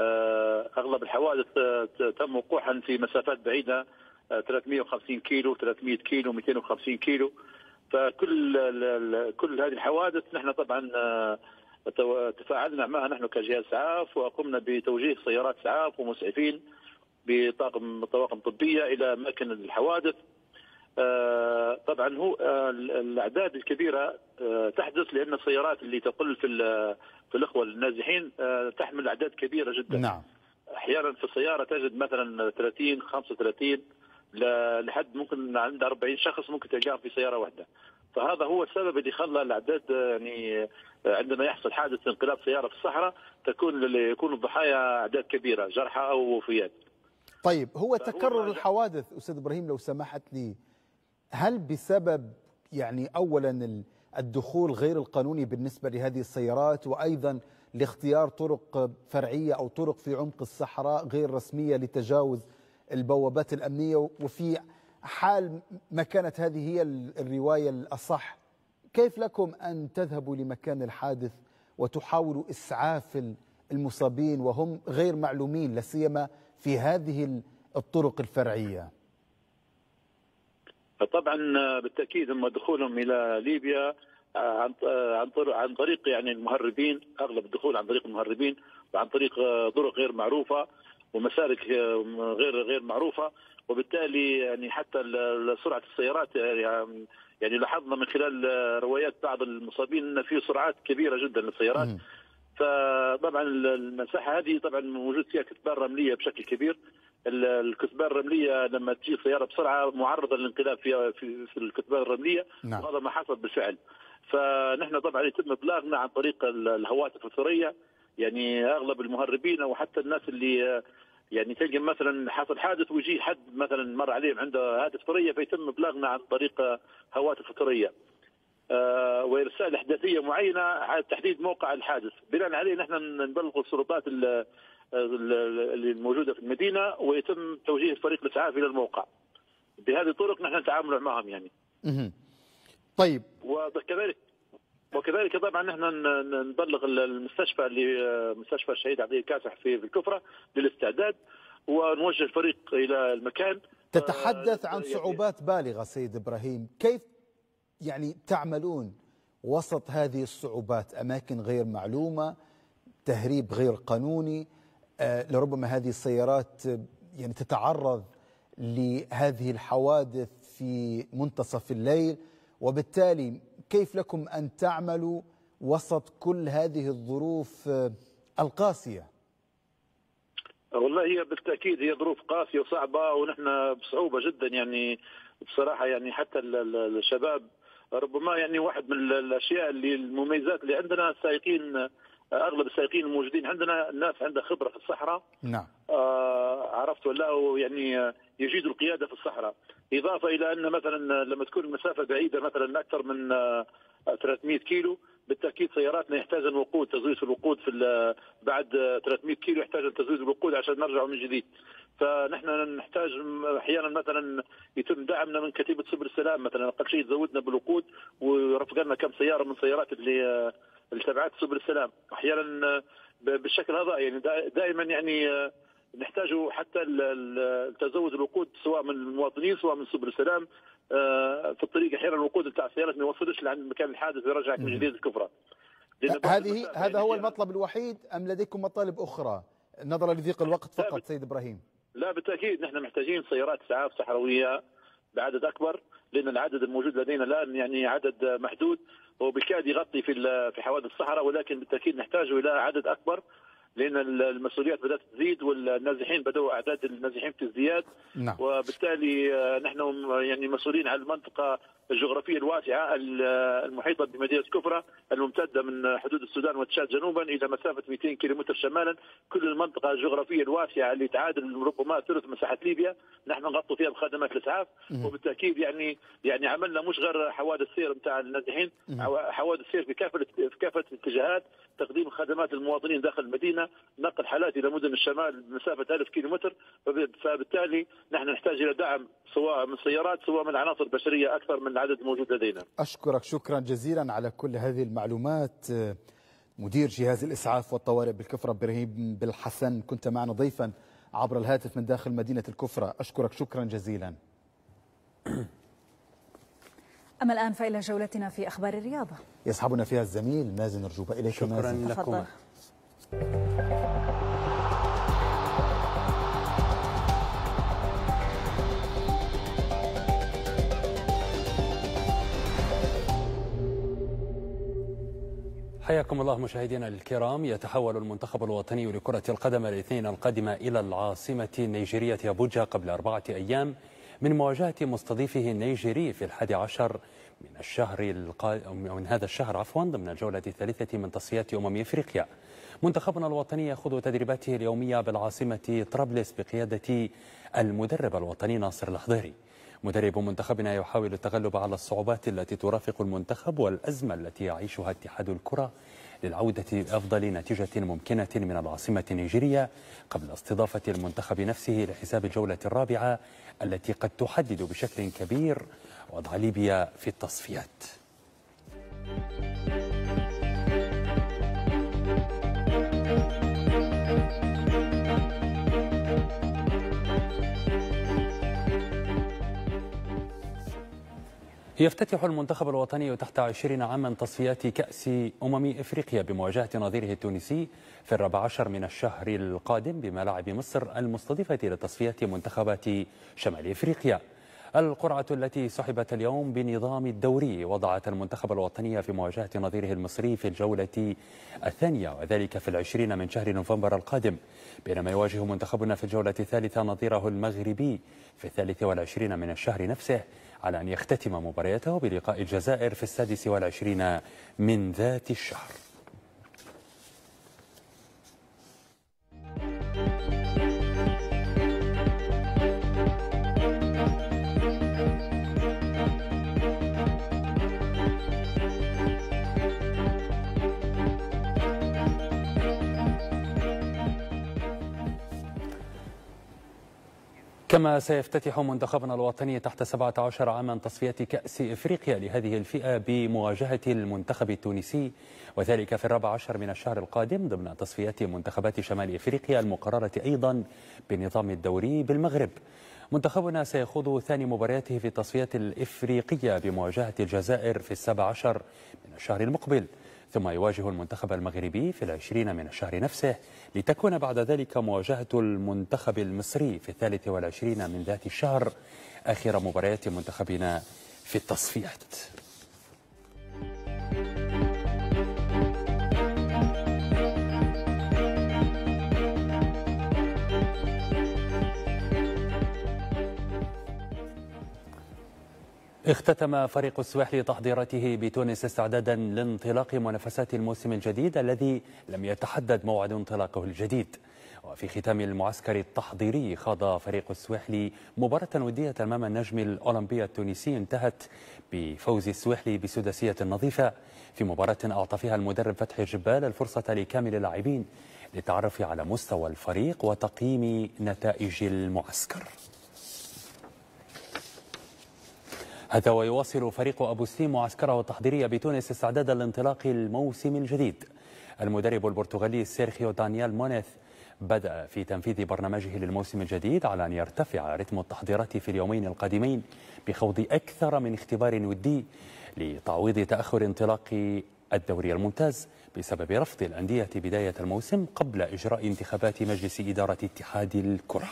آه، اغلب الحوادث تم وقوعها في مسافات بعيده 350 آه، كيلو 300 كيلو 250 كيلو فكل كل هذه الحوادث نحن طبعا تفاعلنا معها نحن كجهاز اسعاف وقمنا بتوجيه سيارات اسعاف ومسعفين بطاقم طواقم طبيه الى اماكن الحوادث آه، طبعا هو آه، الاعداد الكبيره آه، تحدث لان السيارات اللي تقل في في الاخوه النازحين تحمل اعداد كبيره جدا نعم احيانا في السياره تجد مثلا 30 35 لحد ممكن عند 40 شخص ممكن تلقاهم في سياره واحده فهذا هو السبب اللي خلى الاعداد يعني عندما يحصل حادث انقلاب سياره في الصحراء تكون يكون الضحايا اعداد كبيره جرحى او وفيات طيب هو تكرر الحوادث استاذ ابراهيم لو سمحت لي هل بسبب يعني اولا الدخول غير القانوني بالنسبه لهذه السيارات وايضا لاختيار طرق فرعيه او طرق في عمق الصحراء غير رسميه لتجاوز البوابات الامنيه وفي حال ما كانت هذه هي الروايه الاصح كيف لكم ان تذهبوا لمكان الحادث وتحاولوا اسعاف المصابين وهم غير معلومين لا سيما في هذه الطرق الفرعيه فطبعا آه، بالتاكيد هم دخولهم الى ليبيا آه، عن آه، عن طريق عن طريق يعني المهربين اغلب الدخول عن طريق المهربين وعن طريق طرق غير معروفه ومسالك غير غير معروفه وبالتالي يعني حتى سرعه السيارات يعني،, يعني لاحظنا من خلال روايات بعض المصابين ان في سرعات كبيره جدا للسيارات فطبعا المساحه هذه طبعا موجود فيها كتبان رمليه بشكل كبير الكثبان الرمليه لما تجي السياره بسرعه معرضه للانقلاب في في الكثبان الرمليه نعم. وهذا ما حصل بالفعل فنحن طبعا يتم ابلاغنا عن طريق الهواتف الثريه يعني اغلب المهربين او حتى الناس اللي يعني تلقى مثلا حصل حادث ويجي حد مثلا مر عليهم عنده هاتف ثريه فيتم ابلاغنا عن طريق هواتف ثريه آه، وارسال احداثيه معينه على تحديد موقع الحادث بناء عليه نحن نبلغ السلطات اللي في المدينه ويتم توجيه فريق الاسعاف الى الموقع بهذه الطرق نحن نتعامل معهم يعني طيب وكذلك وكذلك طبعا نحن نبلغ المستشفى اللي مستشفى الشهيد عبد الكاسح في الكفره للاستعداد ونوجه الفريق الى المكان تتحدث آه، عن صعوبات بالغه سيد ابراهيم كيف يعني تعملون وسط هذه الصعوبات اماكن غير معلومه تهريب غير قانوني آه، لربما هذه السيارات آه، يعني تتعرض لهذه الحوادث في منتصف الليل وبالتالي كيف لكم أن تعملوا وسط كل هذه الظروف آه، القاسية والله هي بالتأكيد هي ظروف قاسية وصعبة ونحن بصعوبة جدا يعني بصراحة يعني حتى الشباب ربما يعني واحد من الأشياء اللي المميزات اللي عندنا السائقين اغلب السائقين الموجودين عندنا الناس عندها خبره في الصحراء نعم آه، عرفت ولا يعني يجيد القياده في الصحراء اضافه الى ان مثلا لما تكون المسافه بعيده مثلا اكثر من 300 آه، كيلو بالتاكيد سياراتنا يحتاج الوقود تزويد الوقود في بعد 300 كيلو يحتاج تزويد الوقود عشان نرجع من جديد فنحن نحتاج احيانا مثلا يتم دعمنا من كتيبه سبل السلام مثلا اقل شيء تزودنا بالوقود ويرفق لنا كم سياره من سيارات اللي آه، لتبعات سبل السلام احيانا آه، بالشكل هذا يعني دائما يعني آه، نحتاج حتى التزود الوقود سواء من المواطنين سواء من سبل السلام آه، في الطريق احيانا الوقود بتاع السيارات ما يوصلش لعند مكان الحادث ويرجعك من جديد الكفره هذه هذا هو يعني المطلب الوحيد ام لديكم مطالب اخرى نظرا لضيق الوقت فقط سيد ابراهيم لا بالتاكيد نحن محتاجين سيارات اسعاف صحراويه بعدد اكبر لان العدد الموجود لدينا الان يعني عدد محدود وبالكاد يغطي في في حوادث الصحراء ولكن بالتاكيد نحتاج الى عدد اكبر لان المسؤوليات بدات تزيد والنازحين بداوا اعداد النازحين في الزياد نعم. وبالتالي آه، نحن آه، يعني مسؤولين على المنطقه الجغرافيه الواسعه المحيطه بمدينه كفره الممتده من حدود السودان والتشاد جنوبا الى مسافه 200 كيلومتر شمالا كل المنطقه الجغرافيه الواسعه اللي تعادل ربما ثلث مساحه ليبيا نحن نغطوا فيها بخدمات الاسعاف وبالتاكيد يعني يعني عملنا مش غير حوادث سير نتاع النازحين حوادث سير في كافه في كافه الاتجاهات تقديم خدمات للمواطنين داخل المدينه نقل حالات الى مدن الشمال بمسافه 1000 كيلومتر فبالتالي نحن نحتاج الى دعم سواء من سيارات سواء من عناصر بشريه اكثر من العدد الموجود لدينا أشكرك شكرا جزيلا على كل هذه المعلومات مدير جهاز الإسعاف والطوارئ بالكفرة إبراهيم بالحسن كنت معنا ضيفا عبر الهاتف من داخل مدينة الكفرة أشكرك شكرا جزيلا أما الآن فإلى جولتنا في أخبار الرياضة يصحبنا فيها الزميل مازن رجوبة إليك شكرا مازن. لكم حياكم الله مشاهدينا الكرام يتحول المنتخب الوطني لكرة القدم الاثنين القادمة إلى العاصمة النيجيرية أبوجا قبل أربعة أيام من مواجهة مستضيفه النيجيري في الحادي عشر من الشهر القادم من هذا الشهر عفوا ضمن الجولة الثالثة من تصفيات أمم إفريقيا منتخبنا الوطني يخوض تدريباته اليومية بالعاصمة طرابلس بقيادة المدرب الوطني ناصر الحضيري مدرب منتخبنا يحاول التغلب على الصعوبات التي ترافق المنتخب والأزمة التي يعيشها اتحاد الكرة للعودة بأفضل نتيجة ممكنة من العاصمة النيجيرية قبل استضافة المنتخب نفسه لحساب الجولة الرابعة التي قد تحدد بشكل كبير وضع ليبيا في التصفيات يفتتح المنتخب الوطني تحت عشرين عاما تصفيات كأس أمم إفريقيا بمواجهة نظيره التونسي في الرابع عشر من الشهر القادم بملاعب مصر المستضيفة لتصفيات منتخبات شمال إفريقيا القرعة التي سحبت اليوم بنظام الدوري وضعت المنتخب الوطني في مواجهة نظيره المصري في الجولة الثانية وذلك في العشرين من شهر نوفمبر القادم بينما يواجه منتخبنا في الجولة الثالثة نظيره المغربي في الثالث والعشرين من الشهر نفسه على أن يختتم مبارياته بلقاء الجزائر في السادس والعشرين من ذات الشهر كما سيفتتح منتخبنا الوطني تحت 17 عاما تصفيات كأس إفريقيا لهذه الفئة بمواجهة المنتخب التونسي وذلك في الرابع عشر من الشهر القادم ضمن تصفيات منتخبات شمال إفريقيا المقررة أيضا بالنظام الدوري بالمغرب منتخبنا سيخوض ثاني مبارياته في التصفيات الإفريقية بمواجهة الجزائر في السابع عشر من الشهر المقبل ثم يواجه المنتخب المغربي في العشرين من الشهر نفسه لتكون بعد ذلك مواجهة المنتخب المصري في الثالث والعشرين من ذات الشهر آخر مباريات منتخبنا في التصفيات اختتم فريق السواحل تحضيراته بتونس استعدادا لانطلاق منافسات الموسم الجديد الذي لم يتحدد موعد انطلاقه الجديد وفي ختام المعسكر التحضيري خاض فريق السواحلي مباراة ودية أمام النجم الأولمبي التونسي انتهت بفوز السواحلي بسداسية نظيفة في مباراة أعطى فيها المدرب فتحي جبال الفرصة لكامل اللاعبين للتعرف على مستوى الفريق وتقييم نتائج المعسكر هذا ويواصل فريق أبو سليم معسكره التحضيري بتونس استعداد لانطلاق الموسم الجديد المدرب البرتغالي سيرخيو دانيال مونيث بدأ في تنفيذ برنامجه للموسم الجديد على أن يرتفع رتم التحضيرات في اليومين القادمين بخوض أكثر من اختبار ودي لتعويض تأخر انطلاق الدوري الممتاز بسبب رفض الأندية بداية الموسم قبل إجراء انتخابات مجلس إدارة اتحاد الكرة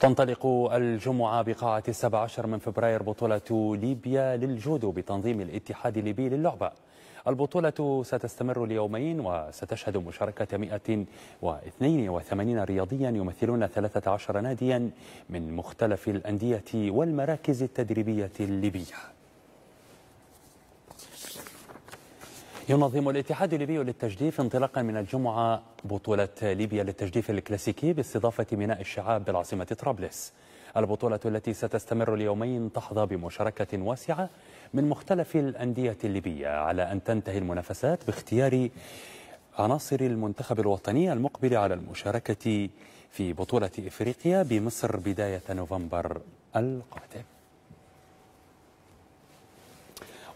تنطلق الجمعة بقاعة السبع عشر من فبراير بطولة ليبيا للجودو بتنظيم الاتحاد الليبي للعبة البطولة ستستمر ليومين وستشهد مشاركة 182 رياضيا يمثلون 13 ناديا من مختلف الأندية والمراكز التدريبية الليبية ينظم الاتحاد الليبي للتجديف انطلاقا من الجمعة بطولة ليبيا للتجديف الكلاسيكي باستضافة ميناء الشعاب بالعاصمة طرابلس البطولة التي ستستمر ليومين تحظى بمشاركة واسعة من مختلف الأندية الليبية على أن تنتهي المنافسات باختيار عناصر المنتخب الوطني المقبل على المشاركة في بطولة إفريقيا بمصر بداية نوفمبر القادم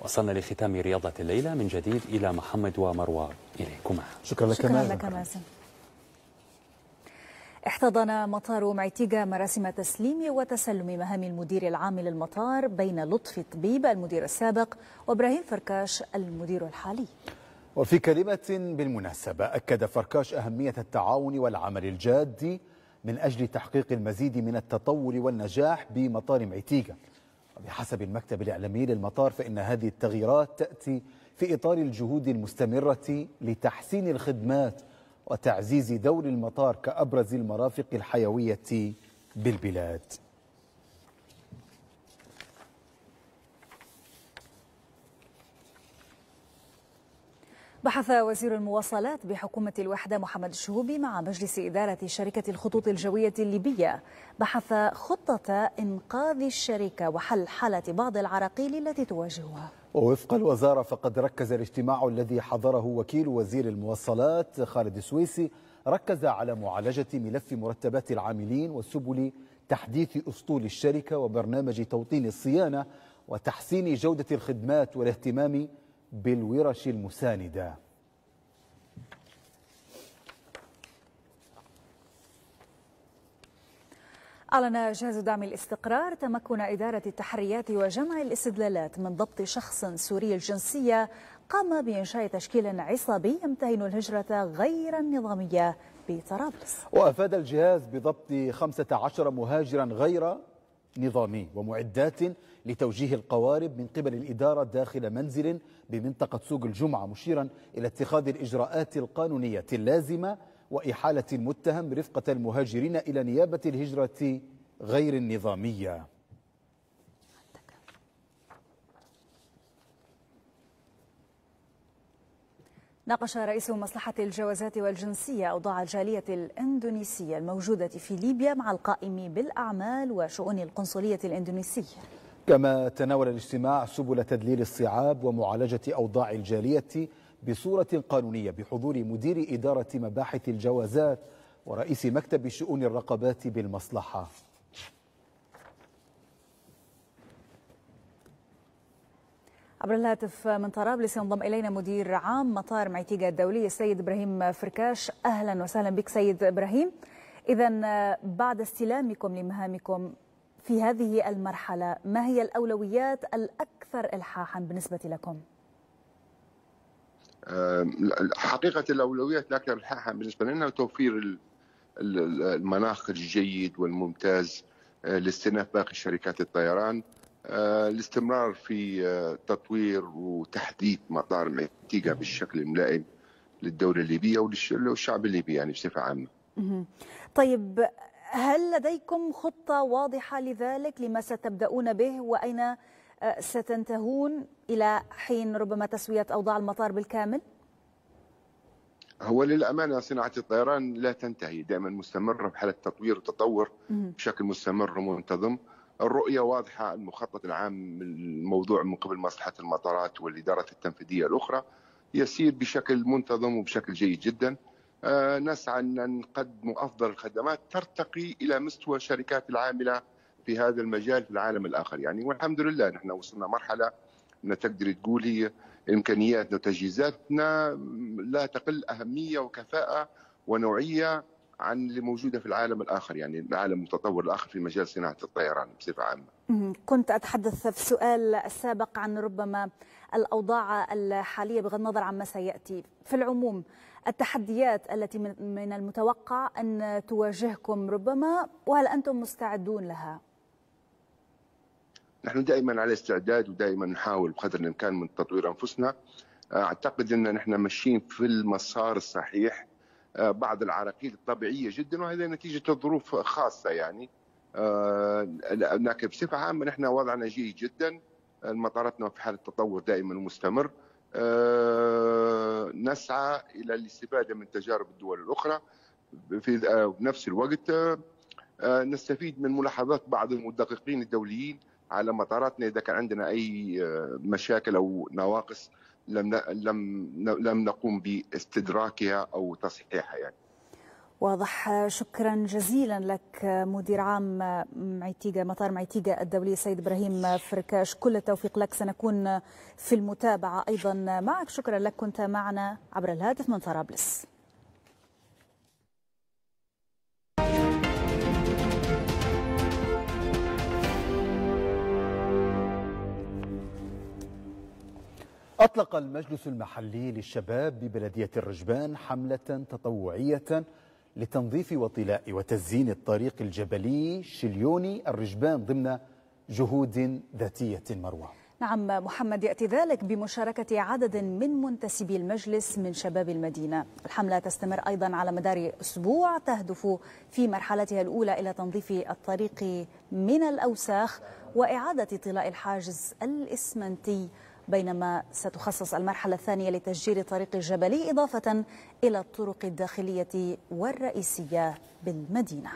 وصلنا لختام رياضة الليلة من جديد إلى محمد ومروان إليكما شكرا لك شكرا لك مازن احتضن مطار معتيقة مراسم تسليم وتسلم مهام المدير العام للمطار بين لطفي الطبيب المدير السابق وابراهيم فركاش المدير الحالي وفي كلمة بالمناسبة أكد فركاش أهمية التعاون والعمل الجاد من أجل تحقيق المزيد من التطور والنجاح بمطار معتيقة بحسب المكتب الإعلامي للمطار فإن هذه التغييرات تأتي في إطار الجهود المستمرة لتحسين الخدمات وتعزيز دور المطار كأبرز المرافق الحيوية بالبلاد بحث وزير المواصلات بحكومة الوحدة محمد الشهوبي مع مجلس إدارة شركة الخطوط الجوية الليبية بحث خطة إنقاذ الشركة وحل حالة بعض العراقيل التي تواجهها ووفق الوزارة فقد ركز الاجتماع الذي حضره وكيل وزير المواصلات خالد السويسي ركز على معالجة ملف مرتبات العاملين وسبل تحديث أسطول الشركة وبرنامج توطين الصيانة وتحسين جودة الخدمات والاهتمام بالورش المساندة أعلن جهاز دعم الاستقرار تمكن إدارة التحريات وجمع الاستدلالات من ضبط شخص سوري الجنسية قام بإنشاء تشكيل عصابي يمتهن الهجرة غير النظامية بطرابلس وأفاد الجهاز بضبط 15 مهاجرا غير نظامي ومعدات لتوجيه القوارب من قبل الإدارة داخل منزل بمنطقة سوق الجمعة مشيرا إلى اتخاذ الإجراءات القانونية اللازمة وإحالة المتهم رفقة المهاجرين إلى نيابة الهجرة غير النظامية ناقش رئيس مصلحة الجوازات والجنسية أوضاع الجالية الإندونيسية الموجودة في ليبيا مع القائم بالأعمال وشؤون القنصلية الإندونيسية كما تناول الاجتماع سبل تدليل الصعاب ومعالجة أوضاع الجالية بصورة قانونية بحضور مدير إدارة مباحث الجوازات ورئيس مكتب شؤون الرقبات بالمصلحة عبر الهاتف من طرابلس ينضم الينا مدير عام مطار معتيقه الدولي السيد ابراهيم فركاش اهلا وسهلا بك سيد ابراهيم اذا بعد استلامكم لمهامكم في هذه المرحلة ما هي الأولويات الأكثر إلحاحا بالنسبة لكم؟ آه، حقيقة الأولويات الأكثر إلحاحا بالنسبة لنا توفير المناخ الجيد والممتاز آه، لاستئناف باقي شركات الطيران الاستمرار آه، في تطوير وتحديث مطار ميتيغا بالشكل الملائم للدولة الليبية وللشعب الليبي يعني بصفة عامة طيب هل لديكم خطة واضحة لذلك لما ستبدأون به وأين آه، ستنتهون إلى حين ربما تسوية أوضاع المطار بالكامل؟ هو للأمانة صناعة الطيران لا تنتهي دائما مستمرة في حالة تطوير وتطور بشكل مستمر ومنتظم الرؤية واضحة المخطط العام الموضوع من قبل مصلحة المطارات والإدارات التنفيذية الأخرى يسير بشكل منتظم وبشكل جيد جدا آه، نسعى أن نقدم أفضل الخدمات ترتقي إلى مستوى الشركات العاملة في هذا المجال في العالم الآخر يعني والحمد لله نحن وصلنا مرحلة تقدر تقول هي إمكانياتنا وتجهيزاتنا لا تقل أهمية وكفاءة ونوعية عن اللي موجوده في العالم الاخر يعني العالم المتطور الاخر في مجال صناعه الطيران بصفه عامه. كنت اتحدث في السؤال السابق عن ربما الاوضاع الحاليه بغض النظر عما سياتي، في العموم التحديات التي من المتوقع أن تواجهكم ربما وهل أنتم مستعدون لها؟ نحن دائما على استعداد ودائما نحاول بقدر الامكان من تطوير انفسنا آه، اعتقد ان نحن ماشيين في المسار الصحيح آه، بعض العراقيل الطبيعيه جدا وهذا نتيجه ظروف خاصه يعني آه، لكن بصفه عامه نحن وضعنا جيد جدا مطاراتنا في حاله تطور دائما ومستمر آه، نسعى الى الاستفاده من تجارب الدول الاخرى في آه، نفس الوقت آه، نستفيد من ملاحظات بعض المدققين الدوليين على مطاراتنا اذا كان عندنا اي مشاكل او نواقص لم لم لم نقوم باستدراكها او تصحيحها يعني واضح شكرا جزيلا لك مدير عام معيتيجا مطار معيتيجا الدولي سيد إبراهيم فركاش كل التوفيق لك سنكون في المتابعة أيضا معك شكرا لك كنت معنا عبر الهاتف من طرابلس أطلق المجلس المحلي للشباب ببلدية الرجبان حملة تطوعية لتنظيف وطلاء وتزيين الطريق الجبلي شليوني الرجبان ضمن جهود ذاتية مروعة نعم محمد يأتي ذلك بمشاركة عدد من منتسبي المجلس من شباب المدينة الحملة تستمر أيضا على مدار أسبوع تهدف في مرحلتها الأولى إلى تنظيف الطريق من الأوساخ وإعادة طلاء الحاجز الإسمنتي بينما ستخصص المرحلة الثانية لتشجير طريق الجبلي إضافة إلى الطرق الداخلية والرئيسية بالمدينة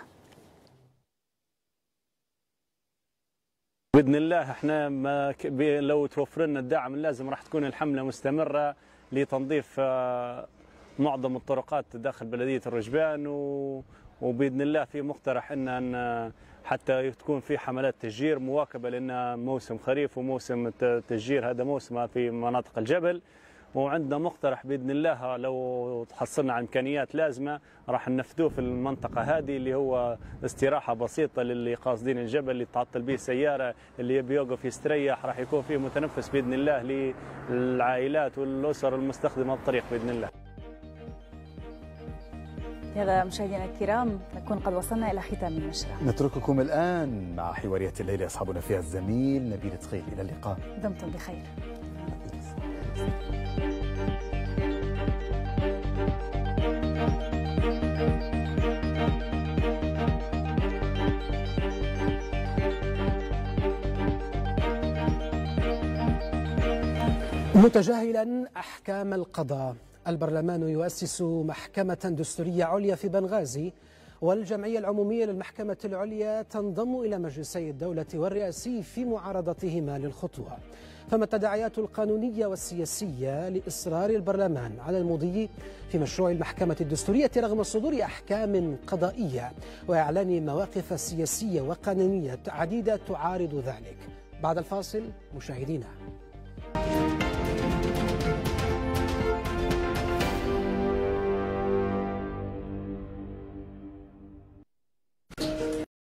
باذن الله احنا ما لو توفر لنا الدعم اللازم راح تكون الحمله مستمره لتنظيف آه، معظم الطرقات داخل بلديه الرجبان و وباذن الله في مقترح ان, حتى تكون في حملات تشجير مواكبه لان موسم خريف وموسم التشجير هذا موسم في مناطق الجبل وعندنا مقترح باذن الله لو تحصلنا على امكانيات لازمه راح ننفذوه في المنطقه هذه اللي هو استراحه بسيطه للي قاصدين الجبل اللي تعطل به سياره اللي يبي يوقف يستريح راح يكون فيه متنفس باذن الله للعائلات والاسر المستخدمه الطريق باذن الله. هذا مشاهدينا الكرام نكون قد وصلنا إلى ختام النشرة نترككم الآن مع حوارية الليله أصحابنا فيها الزميل نبيل تخيل إلى اللقاء دمتم بخير متجاهلا احكام القضاء البرلمان يؤسس محكمة دستورية عليا في بنغازي والجمعية العمومية للمحكمة العليا تنضم إلى مجلسي الدولة والرئاسي في معارضتهما للخطوة فما التداعيات القانونية والسياسية لإصرار البرلمان على المضي في مشروع المحكمة الدستورية رغم صدور أحكام قضائية وإعلان مواقف سياسية وقانونية عديدة تعارض ذلك بعد الفاصل مشاهدينا